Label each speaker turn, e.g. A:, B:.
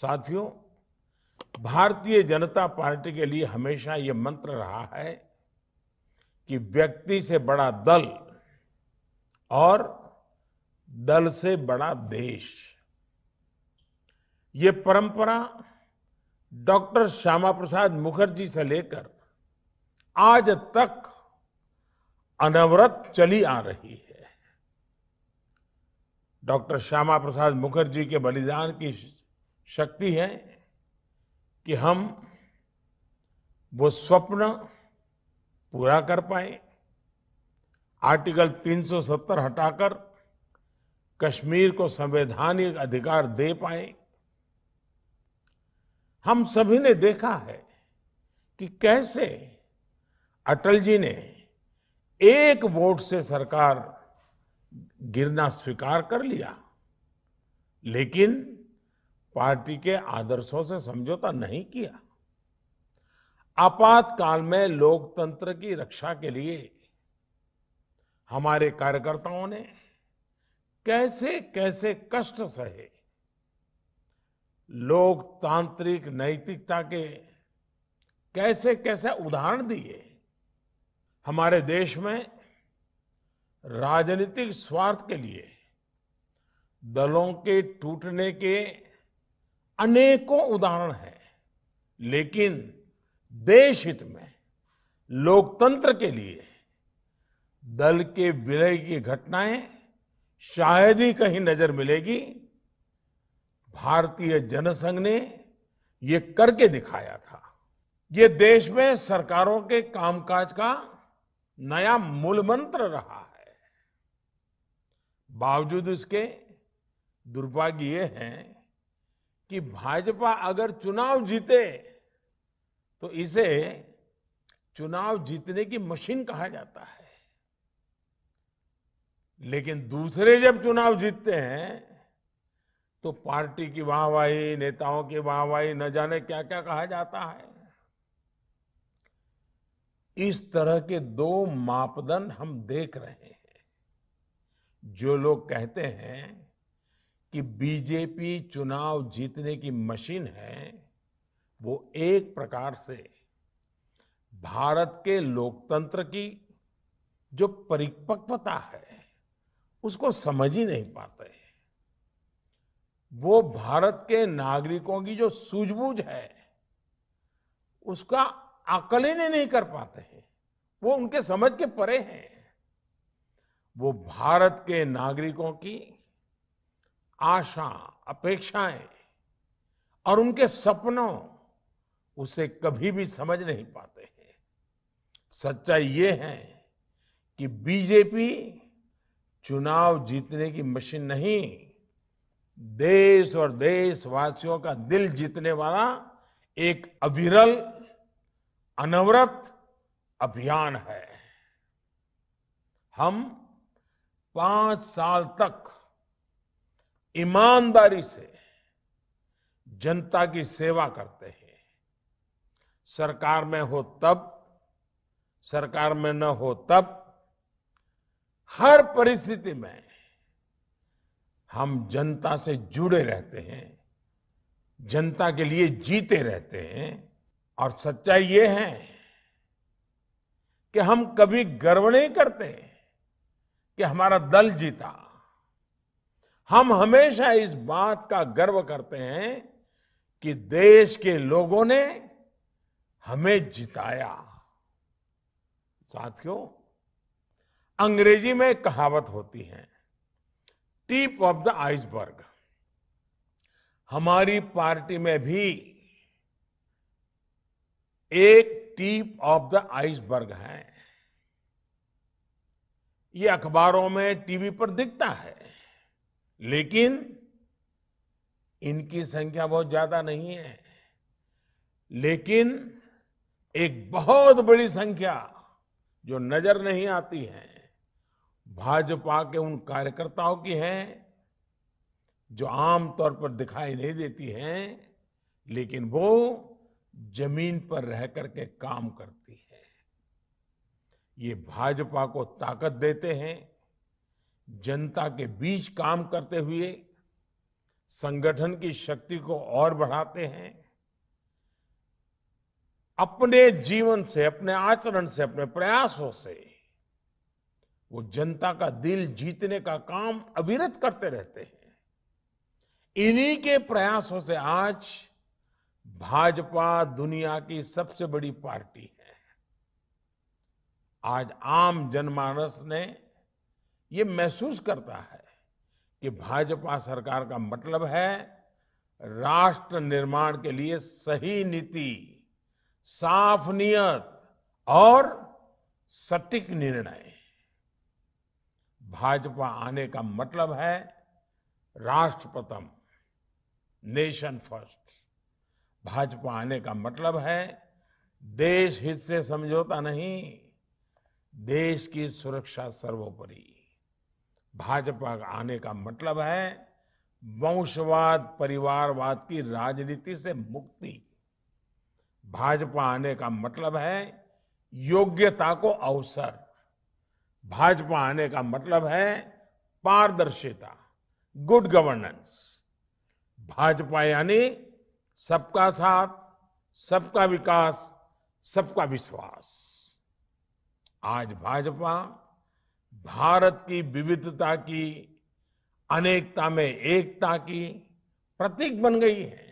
A: साथियों भारतीय जनता पार्टी के लिए हमेशा ये मंत्र रहा है कि व्यक्ति से बड़ा दल और दल से बड़ा देश ये परंपरा डॉक्टर श्यामा प्रसाद मुखर्जी से लेकर आज तक अनवरत चली आ रही है डॉक्टर श्यामा प्रसाद मुखर्जी के बलिदान की शक्ति है कि हम वो स्वप्न पूरा कर पाए आर्टिकल 370 हटाकर कश्मीर को संवैधानिक अधिकार दे पाए हम सभी ने देखा है कि कैसे अटल जी ने एक वोट से सरकार गिरना स्वीकार कर लिया लेकिन पार्टी के आदर्शों से समझौता नहीं किया आपातकाल में लोकतंत्र की रक्षा के लिए हमारे कार्यकर्ताओं ने कैसे कैसे कष्ट सहे लोकतांत्रिक नैतिकता के कैसे कैसे उदाहरण दिए हमारे देश में राजनीतिक स्वार्थ के लिए दलों के टूटने के अनेकों उदाहरण हैं लेकिन देश हित में लोकतंत्र के लिए दल के विलय की घटनाएं शायद ही कहीं नजर मिलेगी भारतीय जनसंघ ने ये करके दिखाया था ये देश में सरकारों के कामकाज का नया मूल मंत्र रहा है बावजूद इसके दुर्भाग्य ये है कि भाजपा अगर चुनाव जीते तो इसे चुनाव जीतने की मशीन कहा जाता है लेकिन दूसरे जब चुनाव जीतते हैं तो पार्टी की वाहवाही नेताओं की वाहवाही न जाने क्या क्या कहा जाता है इस तरह के दो मापदंड हम देख रहे हैं जो लोग कहते हैं कि बीजेपी चुनाव जीतने की मशीन है वो एक प्रकार से भारत के लोकतंत्र की जो परिपक्वता है उसको समझ ही नहीं पाते वो भारत के नागरिकों की जो सूझबूझ है उसका आकलन ही नहीं कर पाते हैं वो उनके समझ के परे हैं वो भारत के नागरिकों की आशा अपेक्षाएं और उनके सपनों उसे कभी भी समझ नहीं पाते हैं सच्चाई ये है कि बीजेपी चुनाव जीतने की मशीन नहीं देश और देशवासियों का दिल जीतने वाला एक अविरल अनवरत अभियान है हम पांच साल तक ईमानदारी से जनता की सेवा करते हैं सरकार में हो तब सरकार में न हो तब हर परिस्थिति में हम जनता से जुड़े रहते हैं जनता के लिए जीते रहते हैं और सच्चाई ये है कि हम कभी गर्व नहीं करते कि हमारा दल जीता हम हमेशा इस बात का गर्व करते हैं कि देश के लोगों ने हमें जिताया साथियों अंग्रेजी में कहावत होती है टिप ऑफ द आइसबर्ग हमारी पार्टी में भी एक टिप ऑफ द आइसबर्ग है ये अखबारों में टीवी पर दिखता है लेकिन इनकी संख्या बहुत ज्यादा नहीं है लेकिन एक बहुत बड़ी संख्या जो नजर नहीं आती है भाजपा के उन कार्यकर्ताओं की है जो आम तौर पर दिखाई नहीं देती हैं लेकिन वो जमीन पर रह करके काम करती है ये भाजपा को ताकत देते हैं जनता के बीच काम करते हुए संगठन की शक्ति को और बढ़ाते हैं अपने जीवन से अपने आचरण से अपने प्रयासों से वो जनता का दिल जीतने का काम अविरत करते रहते हैं इन्हीं के प्रयासों से आज भाजपा दुनिया की सबसे बड़ी पार्टी है आज आम जनमानस ने ये महसूस करता है कि भाजपा सरकार का मतलब है राष्ट्र निर्माण के लिए सही नीति साफ नियत और सटीक निर्णय भाजपा आने का मतलब है राष्ट्रप्रथम नेशन फर्स्ट भाजपा आने का मतलब है देश हित से समझौता नहीं देश की सुरक्षा सर्वोपरि भाजपा आने का मतलब है वंशवाद परिवारवाद की राजनीति से मुक्ति भाजपा आने का मतलब है योग्यता को अवसर भाजपा आने का मतलब है पारदर्शिता गुड गवर्नेंस भाजपा यानी सबका साथ सबका विकास सबका विश्वास आज भाजपा भारत की विविधता की अनेकता में एकता की प्रतीक बन गई है